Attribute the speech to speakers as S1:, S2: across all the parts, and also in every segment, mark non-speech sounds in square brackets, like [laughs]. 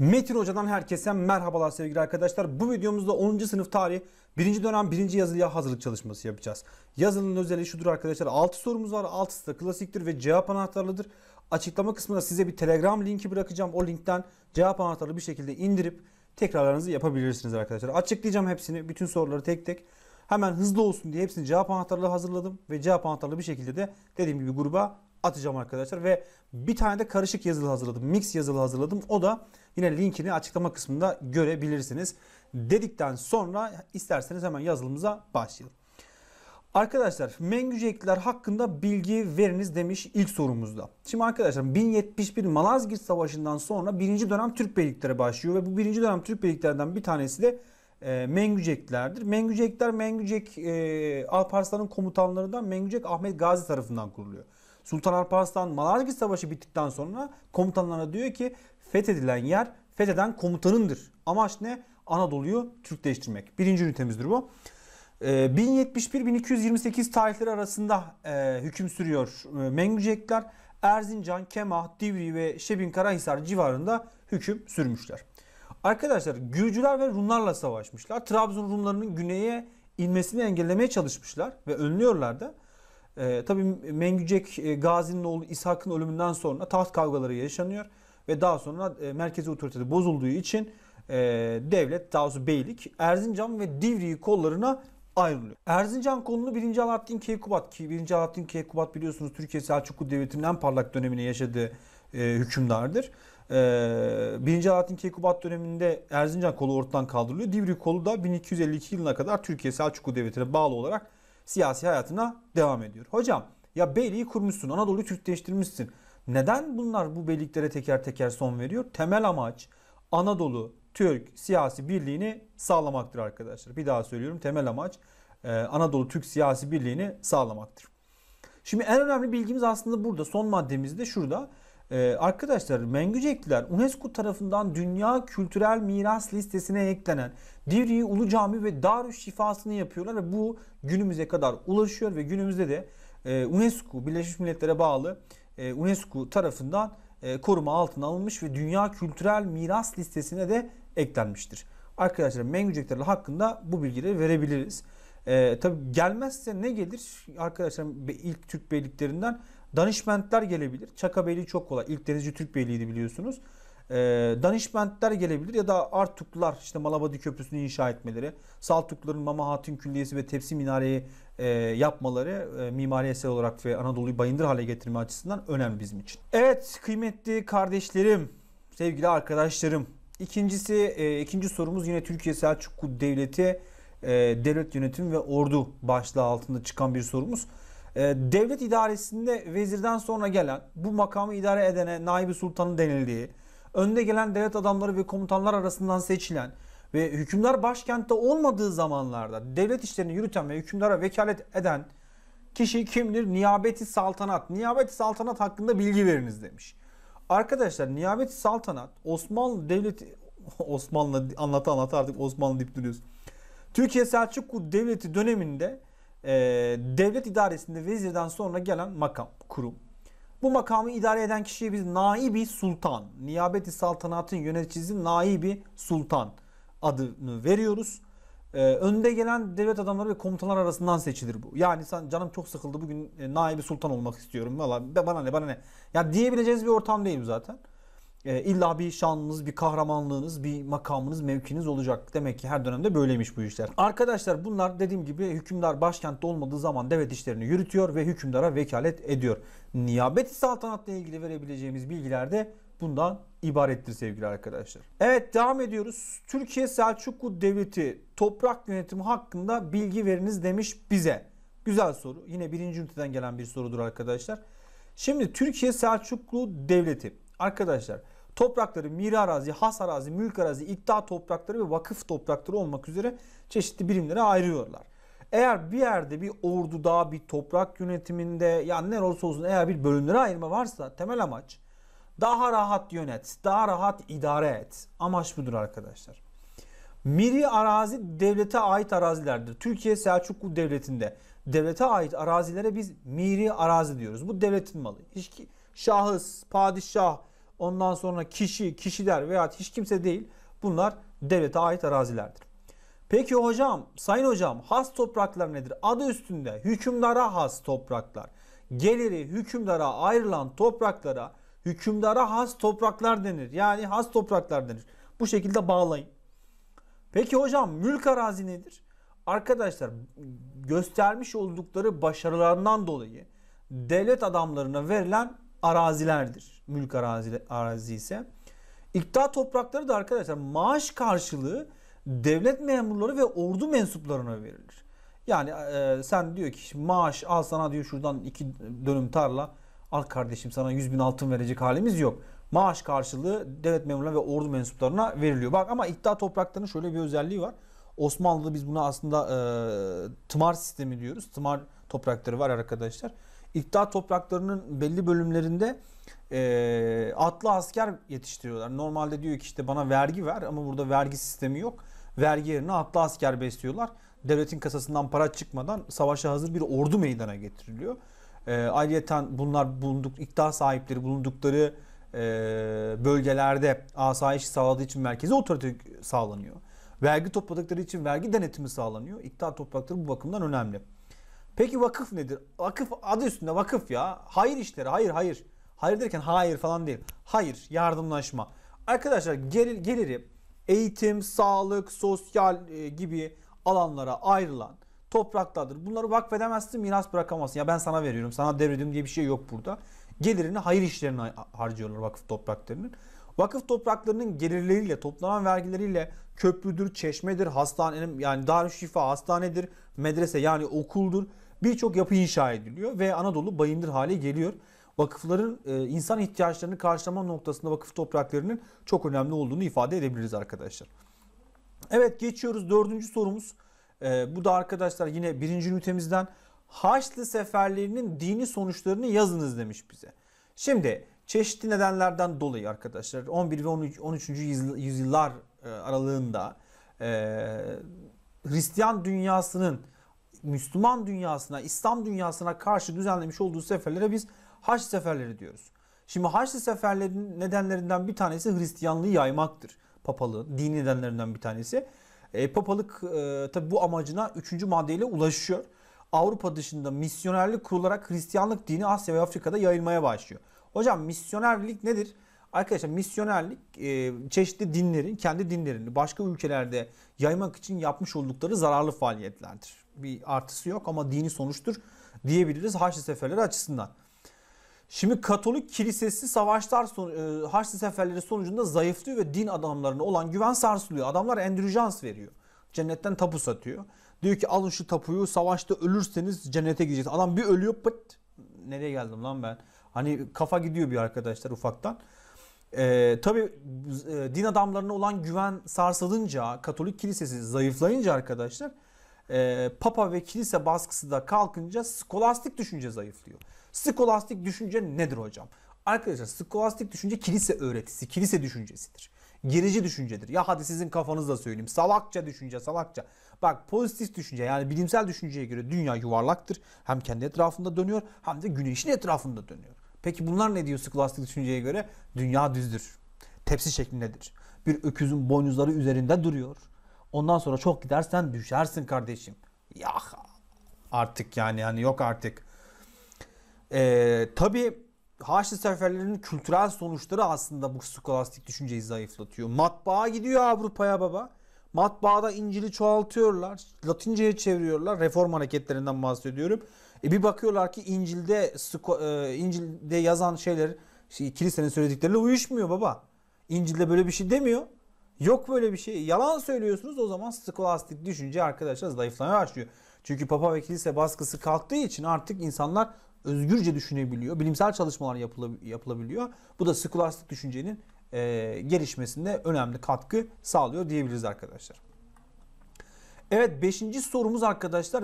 S1: Metin Hoca'dan herkese merhabalar sevgili arkadaşlar. Bu videomuzda 10. sınıf tarih 1. dönem 1. yazılıya hazırlık çalışması yapacağız. Yazılının özelliği şudur arkadaşlar. 6 sorumuz var. 6'sı da klasiktir ve cevap anahtarlıdır. Açıklama kısmında size bir Telegram linki bırakacağım. O linkten cevap anahtarlı bir şekilde indirip tekrarlarınızı yapabilirsiniz arkadaşlar. Açıklayacağım hepsini. Bütün soruları tek tek. Hemen hızlı olsun diye hepsini cevap anahtarlı hazırladım ve cevap anahtarlı bir şekilde de dediğim gibi gruba atacağım arkadaşlar ve bir tane de karışık yazılı hazırladım. Mix yazılı hazırladım. O da yine linkini açıklama kısmında görebilirsiniz. Dedikten sonra isterseniz hemen yazılımıza başlayalım. Arkadaşlar Mengücekliler hakkında bilgi veriniz demiş ilk sorumuzda. Şimdi arkadaşlar 1071 Malazgirt Savaşı'ndan sonra birinci dönem Türk beylikleri başlıyor ve bu birinci dönem Türk beyliklerinden bir tanesi de e, Mengüceklilerdir. Mengücekler Mengücek e, Alparslan'ın komutanlarından Mengücek Ahmet Gazi tarafından kuruluyor. Sultan Alparslan Malazgirt Savaşı bittikten sonra komutanlarına diyor ki fethedilen yer fetheden komutanındır. Amaç ne? Anadolu'yu Türkleştirmek. Birinci ünitemizdir bu. 1071-1228 ee, tarihleri arasında e, hüküm sürüyor e, Mengücekler. Erzincan, Kemah, Divri ve Şebin Karahisar civarında hüküm sürmüşler. Arkadaşlar Gürcüler ve Rumlarla savaşmışlar. Trabzon Rumlarının güneye inmesini engellemeye çalışmışlar ve önlüyorlar da. E, tabii Mengücek e, Gazi'nin oğlu İshak'ın ölümünden sonra taht kavgaları yaşanıyor ve daha sonra e, merkezi otoritede bozulduğu için e, devlet, daha doğrusu beylik Erzincan ve Divriği kollarına ayrılıyor. Erzincan konulu 1. Alaaddin Keykubat ki 1. Alaaddin Keykubat biliyorsunuz Türkiye Selçuklu Devleti'nin en parlak dönemine yaşadığı e, hükümdardır. E, 1. Alaaddin Keykubat döneminde Erzincan kolu ortadan kaldırılıyor. Divriği kolu da 1252 yılına kadar Türkiye Selçuklu Devleti'ne bağlı olarak siyasi hayatına devam ediyor. Hocam ya beyliği kurmuşsun, Anadolu'yu Türkleştirmişsin. Neden bunlar bu beyliklere teker teker son veriyor? Temel amaç Anadolu Türk siyasi birliğini sağlamaktır arkadaşlar. Bir daha söylüyorum temel amaç e, Anadolu Türk siyasi birliğini sağlamaktır. Şimdi en önemli bilgimiz aslında burada son maddemizde şurada. Ee, arkadaşlar Mengücekliler UNESCO tarafından Dünya Kültürel Miras Listesi'ne eklenen Divriği Ulu Cami ve Darüş Şifası'nı yapıyorlar ve bu günümüze kadar ulaşıyor ve günümüzde de e, UNESCO Birleşmiş Milletler'e bağlı e, UNESCO tarafından e, koruma altına alınmış ve Dünya Kültürel Miras Listesi'ne de eklenmiştir. Arkadaşlar Mengücekliler hakkında bu bilgileri verebiliriz. E, tabii gelmezse ne gelir? Arkadaşlar ilk Türk beyliklerinden Danışmentler gelebilir. Çaka Beyliği çok kolay. İlk Denizci Türk Beyliği'ydi biliyorsunuz. E, danışmentler gelebilir ya da Artuklular işte Malabadi Köprüsü'nü inşa etmeleri, Saltukların Mama Hatun Külliyesi ve Tepsi Minare'yi e, yapmaları e, mimari eser olarak ve Anadolu'yu bayındır hale getirme açısından önemli bizim için. Evet kıymetli kardeşlerim, sevgili arkadaşlarım. İkincisi, e, ikinci sorumuz yine Türkiye Selçuklu Devleti e, devlet yönetimi ve ordu başlığı altında çıkan bir sorumuz. Ee, devlet idaresinde vezirden sonra gelen, bu makamı idare edene naibi sultanın denildiği, önde gelen devlet adamları ve komutanlar arasından seçilen ve hükümdar başkentte olmadığı zamanlarda devlet işlerini yürüten ve hükümdara vekalet eden kişi kimdir? Niyabeti saltanat. Niyabeti saltanat hakkında bilgi veriniz demiş. Arkadaşlar niyabeti saltanat Osmanlı devleti [laughs] Osmanlı anlata anlata artık Osmanlı deyip duruyoruz. Türkiye Selçuklu Devleti döneminde e, devlet idaresinde vezirden sonra gelen makam, kurum. Bu makamı idare eden kişiye biz naibi sultan, niyabeti saltanatın yöneticisi naibi sultan adını veriyoruz. Ee, önde gelen devlet adamları ve komutanlar arasından seçilir bu. Yani sen canım çok sıkıldı bugün e, naibi sultan olmak istiyorum. Valla bana ne bana ne. Ya diyebileceğiniz bir ortam değil bu zaten. E, illa bir şanınız, bir kahramanlığınız, bir makamınız, mevkiniz olacak. Demek ki her dönemde böyleymiş bu işler. Arkadaşlar bunlar dediğim gibi hükümdar başkentte olmadığı zaman devlet işlerini yürütüyor ve hükümdara vekalet ediyor. Niyabeti i saltanatla ilgili verebileceğimiz bilgiler de bundan ibarettir sevgili arkadaşlar. Evet devam ediyoruz. Türkiye Selçuklu Devleti toprak yönetimi hakkında bilgi veriniz demiş bize. Güzel soru. Yine birinci üniteden gelen bir sorudur arkadaşlar. Şimdi Türkiye Selçuklu Devleti Arkadaşlar toprakları mira arazi, has arazi, mülk arazi, iddia toprakları ve vakıf toprakları olmak üzere çeşitli birimlere ayırıyorlar. Eğer bir yerde bir orduda, bir toprak yönetiminde yani ne olursa olsun eğer bir bölümlere ayırma varsa temel amaç daha rahat yönet, daha rahat idare et. Amaç budur arkadaşlar. Miri arazi devlete ait arazilerdir. Türkiye Selçuklu Devleti'nde devlete ait arazilere biz miri arazi diyoruz. Bu devletin malı. Hiç şahıs, padişah, Ondan sonra kişi, kişiler veya hiç kimse değil. Bunlar devlete ait arazilerdir. Peki hocam, sayın hocam has topraklar nedir? Adı üstünde hükümdara has topraklar. Geliri hükümdara ayrılan topraklara hükümdara has topraklar denir. Yani has topraklar denir. Bu şekilde bağlayın. Peki hocam mülk arazi nedir? Arkadaşlar göstermiş oldukları başarılarından dolayı devlet adamlarına verilen arazilerdir. Mülk arazi, arazi ise. İktidar toprakları da arkadaşlar maaş karşılığı devlet memurları ve ordu mensuplarına verilir. Yani e, sen diyor ki maaş al sana diyor şuradan iki dönüm tarla al kardeşim sana 100 bin altın verecek halimiz yok. Maaş karşılığı devlet memurları ve ordu mensuplarına veriliyor. Bak ama iktidar topraklarının şöyle bir özelliği var. Osmanlı'da biz buna aslında e, tımar sistemi diyoruz. Tımar toprakları var arkadaşlar. İddia topraklarının belli bölümlerinde e, atlı asker yetiştiriyorlar. Normalde diyor ki işte bana vergi ver ama burada vergi sistemi yok. Vergi yerine atlı asker besliyorlar. Devletin kasasından para çıkmadan savaşa hazır bir ordu meydana getiriliyor. E, ayrıyeten bunlar bulunduk, iddia sahipleri bulundukları e, bölgelerde asayiş sağladığı için merkeze otorite sağlanıyor. Vergi topladıkları için vergi denetimi sağlanıyor. İktidar toprakları bu bakımdan önemli. Peki vakıf nedir? Vakıf adı üstünde vakıf ya. Hayır işleri. Hayır hayır. Hayır derken hayır falan değil. Hayır yardımlaşma. Arkadaşlar gelir, geliri eğitim, sağlık, sosyal e, gibi alanlara ayrılan topraklardır. Bunları vakfedemezsin, miras bırakamazsın. Ya ben sana veriyorum, sana devrediyorum diye bir şey yok burada. Gelirini hayır işlerine harcıyorlar vakıf topraklarının. Vakıf topraklarının gelirleriyle, toplanan vergileriyle köprüdür, çeşmedir, hastane yani darüşşifa hastanedir, medrese yani okuldur birçok yapı inşa ediliyor ve Anadolu bayındır hale geliyor. Vakıfların e, insan ihtiyaçlarını karşılama noktasında vakıf topraklarının çok önemli olduğunu ifade edebiliriz arkadaşlar. Evet geçiyoruz dördüncü sorumuz. E, bu da arkadaşlar yine birinci ünitemizden Haçlı seferlerinin dini sonuçlarını yazınız demiş bize. Şimdi çeşitli nedenlerden dolayı arkadaşlar 11 ve 13. yüzyıllar e, aralığında Hristiyan dünyasının Müslüman dünyasına, İslam dünyasına karşı düzenlemiş olduğu seferlere biz haç seferleri diyoruz. Şimdi haçlı seferlerin nedenlerinden bir tanesi Hristiyanlığı yaymaktır. Papalığı, dini nedenlerinden bir tanesi. E, papalık e, tabi bu amacına 3. maddeyle ulaşıyor. Avrupa dışında misyonerlik kurularak Hristiyanlık dini Asya ve Afrika'da yayılmaya başlıyor. Hocam misyonerlik nedir? Arkadaşlar misyonerlik e, çeşitli dinlerin kendi dinlerini başka ülkelerde yaymak için yapmış oldukları zararlı faaliyetlerdir bir artısı yok ama dini sonuçtur diyebiliriz Haçlı Seferleri açısından. Şimdi Katolik kilisesi savaşlar son, e, Haçlı Seferleri sonucunda zayıflıyor ve din adamlarına olan güven sarsılıyor. Adamlar endürijans veriyor. Cennetten tapu satıyor. Diyor ki alın şu tapuyu savaşta ölürseniz cennete gideceksiniz. Adam bir ölüyor pıt. Nereye geldim lan ben? Hani kafa gidiyor bir arkadaşlar ufaktan. Ee, tabii e, din adamlarına olan güven sarsılınca, Katolik kilisesi zayıflayınca arkadaşlar e, papa ve kilise baskısı da kalkınca skolastik düşünce zayıflıyor. Skolastik düşünce nedir hocam? Arkadaşlar skolastik düşünce kilise öğretisi, kilise düşüncesidir. Gerici düşüncedir. Ya hadi sizin kafanızda söyleyeyim. Salakça düşünce, salakça. Bak pozitif düşünce yani bilimsel düşünceye göre dünya yuvarlaktır. Hem kendi etrafında dönüyor hem de güneşin etrafında dönüyor. Peki bunlar ne diyor skolastik düşünceye göre? Dünya düzdür. Tepsi şeklindedir. Bir öküzün boynuzları üzerinde duruyor. Ondan sonra çok gidersen düşersin kardeşim. Ya artık yani yani yok artık. Ee, tabii Haçlı seferlerinin kültürel sonuçları aslında bu skolastik düşünceyi zayıflatıyor. Matbaa gidiyor Avrupa'ya baba. Matbaada İncil'i çoğaltıyorlar. Latince'ye çeviriyorlar. Reform hareketlerinden bahsediyorum. E bir bakıyorlar ki İncil'de e, İncil'de yazan şeyler şey, kilisenin söylediklerine uyuşmuyor baba. İncil'de böyle bir şey demiyor. Yok böyle bir şey. Yalan söylüyorsunuz o zaman skolastik düşünce arkadaşlar zayıflamaya başlıyor. Çünkü papa ve kilise baskısı kalktığı için artık insanlar özgürce düşünebiliyor. Bilimsel çalışmalar yapılabiliyor. Bu da skolastik düşüncenin e, gelişmesinde önemli katkı sağlıyor diyebiliriz arkadaşlar. Evet 5. sorumuz arkadaşlar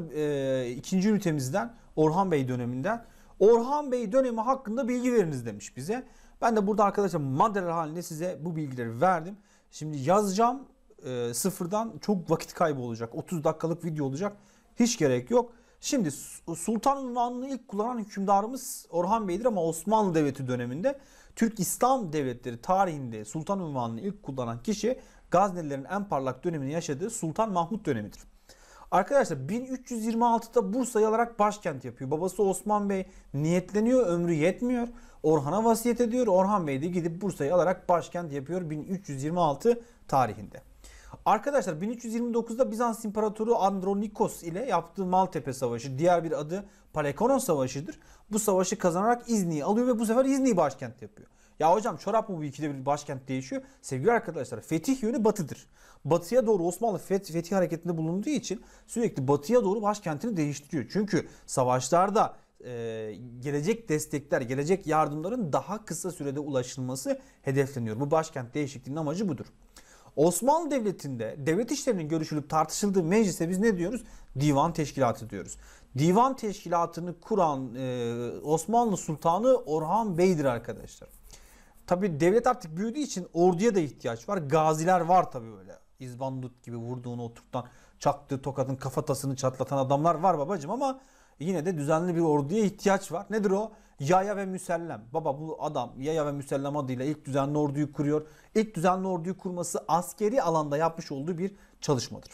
S1: 2. E, ünitemizden Orhan Bey döneminden. Orhan Bey dönemi hakkında bilgi veriniz demiş bize. Ben de burada arkadaşlar maddeler halinde size bu bilgileri verdim. Şimdi yazacağım e, sıfırdan çok vakit kaybı olacak. 30 dakikalık video olacak. Hiç gerek yok. Şimdi sultan unvanını ilk kullanan hükümdarımız Orhan Bey'dir ama Osmanlı Devleti döneminde Türk İslam Devletleri tarihinde sultan unvanını ilk kullanan kişi Gaznelilerin en parlak dönemini yaşadığı Sultan Mahmut dönemidir. Arkadaşlar 1326'da Bursa'yı alarak başkent yapıyor. Babası Osman Bey niyetleniyor, ömrü yetmiyor. Orhan'a vasiyet ediyor. Orhan Bey de gidip Bursa'yı alarak başkent yapıyor 1326 tarihinde. Arkadaşlar 1329'da Bizans İmparatoru Andronikos ile yaptığı Maltepe Savaşı, diğer bir adı Palekonon Savaşı'dır. Bu savaşı kazanarak İzni'yi alıyor ve bu sefer İzni'yi başkent yapıyor. Ya hocam çorap mı bu ikide bir başkent değişiyor? Sevgili arkadaşlar fetih yönü batıdır. Batıya doğru Osmanlı feth, fetih hareketinde bulunduğu için sürekli batıya doğru başkentini değiştiriyor. Çünkü savaşlarda e, gelecek destekler, gelecek yardımların daha kısa sürede ulaşılması hedefleniyor. Bu başkent değişikliğinin amacı budur. Osmanlı Devleti'nde devlet işlerinin görüşülüp tartışıldığı meclise biz ne diyoruz? Divan teşkilatı diyoruz. Divan teşkilatını kuran e, Osmanlı Sultanı Orhan Bey'dir arkadaşlar. Tabi devlet artık büyüdüğü için orduya da ihtiyaç var. Gaziler var tabi böyle. İzbandut gibi vurduğunu oturtan, çaktığı tokatın kafatasını çatlatan adamlar var babacım ama yine de düzenli bir orduya ihtiyaç var. Nedir o? Yaya ve Müsellem. Baba bu adam Yaya ve Müsellem adıyla ilk düzenli orduyu kuruyor. İlk düzenli orduyu kurması askeri alanda yapmış olduğu bir çalışmadır.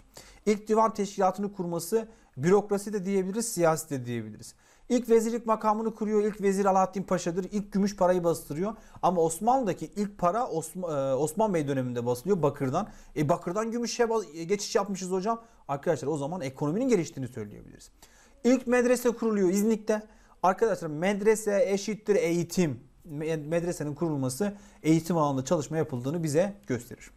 S1: İlk divan teşkilatını kurması bürokrasi de diyebiliriz, siyaset de diyebiliriz. İlk vezirlik makamını kuruyor. ilk vezir Alaaddin Paşa'dır. İlk gümüş parayı bastırıyor. Ama Osmanlı'daki ilk para Osman, e, Osman Bey döneminde basılıyor Bakır'dan. E Bakır'dan gümüşe geçiş yapmışız hocam. Arkadaşlar o zaman ekonominin geliştiğini söyleyebiliriz. İlk medrese kuruluyor İznik'te. Arkadaşlar medrese eşittir eğitim. Medresenin kurulması eğitim alanında çalışma yapıldığını bize gösterir.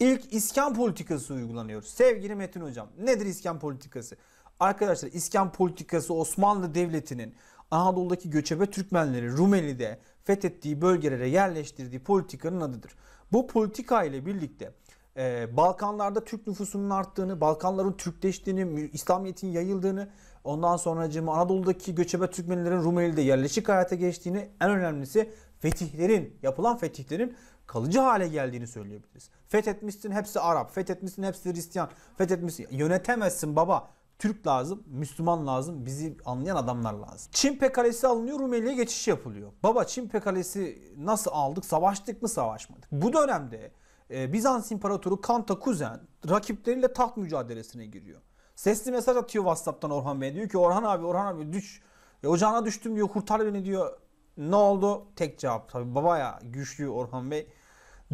S1: İlk iskan politikası uygulanıyor. Sevgili Metin Hocam nedir iskan politikası? Arkadaşlar iskan politikası Osmanlı Devleti'nin Anadolu'daki göçebe Türkmenleri Rumeli'de fethettiği bölgelere yerleştirdiği politikanın adıdır. Bu politika ile birlikte e, Balkanlarda Türk nüfusunun arttığını, Balkanların Türkleştiğini, İslamiyet'in yayıldığını Ondan sonra cima Anadolu'daki göçebe Türkmenlerin Rumeli'de yerleşik hayata geçtiğini, en önemlisi fetihlerin, yapılan fetihlerin kalıcı hale geldiğini söyleyebiliriz. Fethetmişsin hepsi Arap, fethetmişsin hepsi Hristiyan, fethetmişsin yönetemezsin baba. Türk lazım, Müslüman lazım, bizi anlayan adamlar lazım. Çin pekalesi alınıyor, Rumeli'ye geçiş yapılıyor. Baba Çin pekalesi nasıl aldık, savaştık mı savaşmadık? Bu dönemde e, Bizans İmparatoru Kantakuzen rakipleriyle taht mücadelesine giriyor. Sesli mesaj atıyor WhatsApp'tan Orhan Bey. Diyor ki Orhan abi Orhan abi düş. E, ocağına düştüm diyor kurtar beni diyor. Ne oldu? Tek cevap tabii ya güçlü Orhan Bey.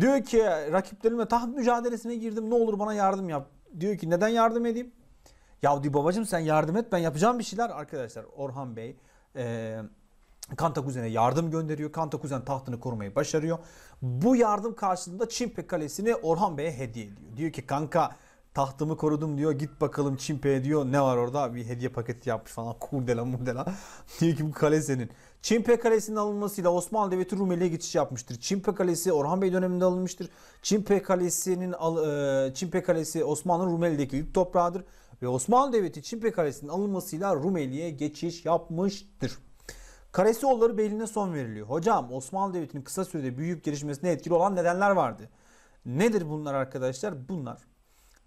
S1: Diyor ki rakiplerimle taht mücadelesine girdim ne olur bana yardım yap. Diyor ki neden yardım edeyim? Ya diyor babacım sen yardım et ben yapacağım bir şeyler. Arkadaşlar Orhan Bey e, Kanta Kuzen'e yardım gönderiyor. Kanta Kuzen tahtını korumayı başarıyor. Bu yardım karşılığında Çimpe Kalesi'ni Orhan Bey'e hediye ediyor. Diyor ki kanka tahtımı korudum diyor. Git bakalım Çimpe'ye diyor. Ne var orada? Bir hediye paketi yapmış falan. [laughs] Kurdela murdela. [laughs] diyor ki bu kale senin. Çimpe Kalesi'nin alınmasıyla Osmanlı Devleti Rumeli'ye geçiş yapmıştır. Çimpe Kalesi Orhan Bey döneminde alınmıştır. Çimpe Kalesi'nin e, Çimpe Kalesi Osmanlı Rumeli'deki ilk toprağıdır ve Osmanlı Devleti Çimpe Kalesi'nin alınmasıyla Rumeli'ye geçiş yapmıştır. Kalesi Karesioğulları Beyliğine son veriliyor. Hocam Osmanlı Devleti'nin kısa sürede büyük gelişmesine etkili olan nedenler vardı. Nedir bunlar arkadaşlar? Bunlar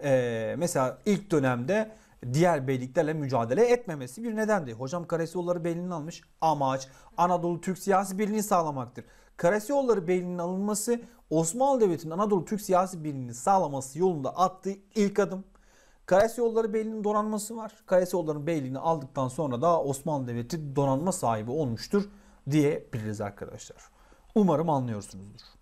S1: e, mesela ilk dönemde diğer beyliklerle mücadele etmemesi bir nedendi. Hocam Karasiyoğulları beylinin almış amaç Anadolu Türk siyasi birliğini sağlamaktır. Karasiyoğulları belinin alınması Osmanlı Devleti'nin Anadolu Türk siyasi birliğini sağlaması yolunda attığı ilk adım. Karasiyoğulları beylinin donanması var. Karasiyoğulların beyliğini aldıktan sonra da Osmanlı Devleti donanma sahibi olmuştur diyebiliriz arkadaşlar. Umarım anlıyorsunuzdur.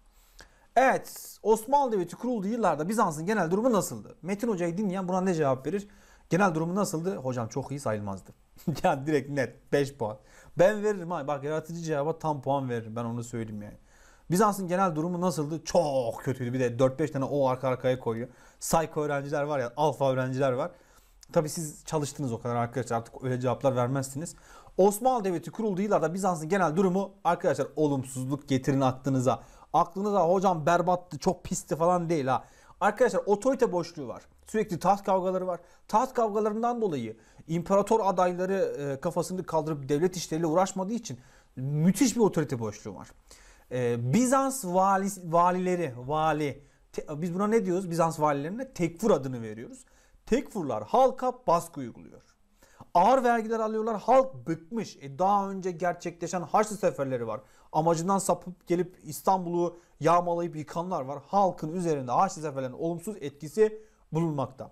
S1: Evet Osmanlı Devleti kurulduğu yıllarda Bizans'ın genel durumu nasıldı? Metin Hoca'yı dinleyen buna ne cevap verir? Genel durumu nasıldı? Hocam çok iyi sayılmazdı. [laughs] yani direkt net 5 puan. Ben veririm ha bak yaratıcı cevaba tam puan veririm ben onu söyleyeyim yani. Bizans'ın genel durumu nasıldı? Çok kötüydü. Bir de 4-5 tane o arka arkaya koyuyor. Psycho öğrenciler var ya, alfa öğrenciler var. Tabi siz çalıştınız o kadar arkadaşlar artık öyle cevaplar vermezsiniz. Osmanlı Devleti kurulduğu yıllarda Bizans'ın genel durumu arkadaşlar olumsuzluk getirin aklınıza aklınıza hocam berbattı, çok pisti falan değil ha. Arkadaşlar otorite boşluğu var. Sürekli taht kavgaları var. Taht kavgalarından dolayı imparator adayları e, kafasını kaldırıp devlet işleriyle uğraşmadığı için müthiş bir otorite boşluğu var. E, Bizans vali, valileri, vali, te, biz buna ne diyoruz? Bizans valilerine tekfur adını veriyoruz. Tekfurlar halka baskı uyguluyor. Ağır vergiler alıyorlar. Halk bıkmış. E daha önce gerçekleşen Haçlı seferleri var. Amacından sapıp gelip İstanbul'u yağmalayıp yıkanlar var. Halkın üzerinde Haçlı seferlerinin olumsuz etkisi bulunmakta.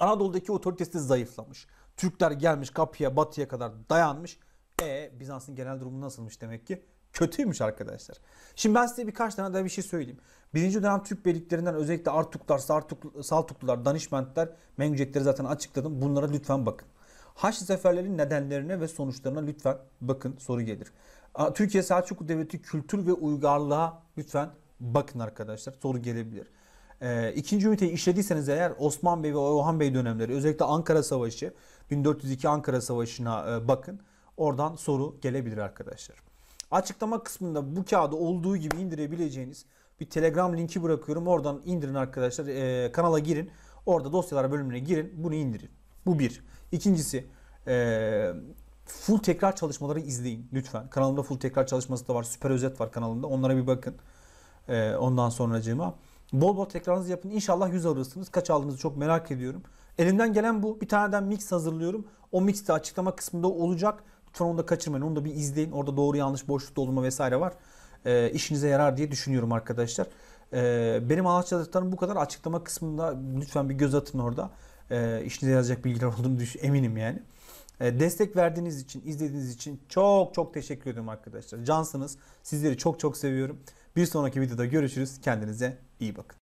S1: Anadolu'daki otoritesi zayıflamış. Türkler gelmiş kapıya batıya kadar dayanmış. E Bizans'ın genel durumu nasılmış demek ki? Kötüymüş arkadaşlar. Şimdi ben size birkaç tane daha bir şey söyleyeyim. Birinci dönem Türk beyliklerinden özellikle Artuklar, Saltuklular, Danişmentler, Mengücekleri zaten açıkladım. Bunlara lütfen bakın. Haçlı zaferlerinin nedenlerine ve sonuçlarına lütfen bakın soru gelir. Türkiye Selçuklu Devleti kültür ve uygarlığa lütfen bakın arkadaşlar soru gelebilir. E, ikinci üniteyi işlediyseniz eğer Osman Bey ve Orhan Bey dönemleri özellikle Ankara Savaşı 1402 Ankara Savaşı'na e, bakın. Oradan soru gelebilir arkadaşlar. Açıklama kısmında bu kağıdı olduğu gibi indirebileceğiniz bir Telegram linki bırakıyorum. Oradan indirin arkadaşlar. E, kanala girin. Orada dosyalar bölümüne girin. Bunu indirin. Bu bir. İkincisi e, full tekrar çalışmaları izleyin lütfen. Kanalımda full tekrar çalışması da var. Süper özet var kanalımda. Onlara bir bakın. E, ondan sonracığıma. Bol bol tekrarınızı yapın. İnşallah 100 alırsınız. Kaç aldığınızı çok merak ediyorum. Elimden gelen bu. Bir taneden mix hazırlıyorum. O mix de açıklama kısmında olacak. Lütfen onu da kaçırmayın. Onu da bir izleyin. Orada doğru yanlış boşluk doldurma vesaire var. E, işinize yarar diye düşünüyorum arkadaşlar. E, benim anlatacaklarım bu kadar. Açıklama kısmında lütfen bir göz atın orada e, işinize yazacak bilgiler olduğunu düş eminim yani. Ee, destek verdiğiniz için, izlediğiniz için çok çok teşekkür ediyorum arkadaşlar. Cansınız. Sizleri çok çok seviyorum. Bir sonraki videoda görüşürüz. Kendinize iyi bakın.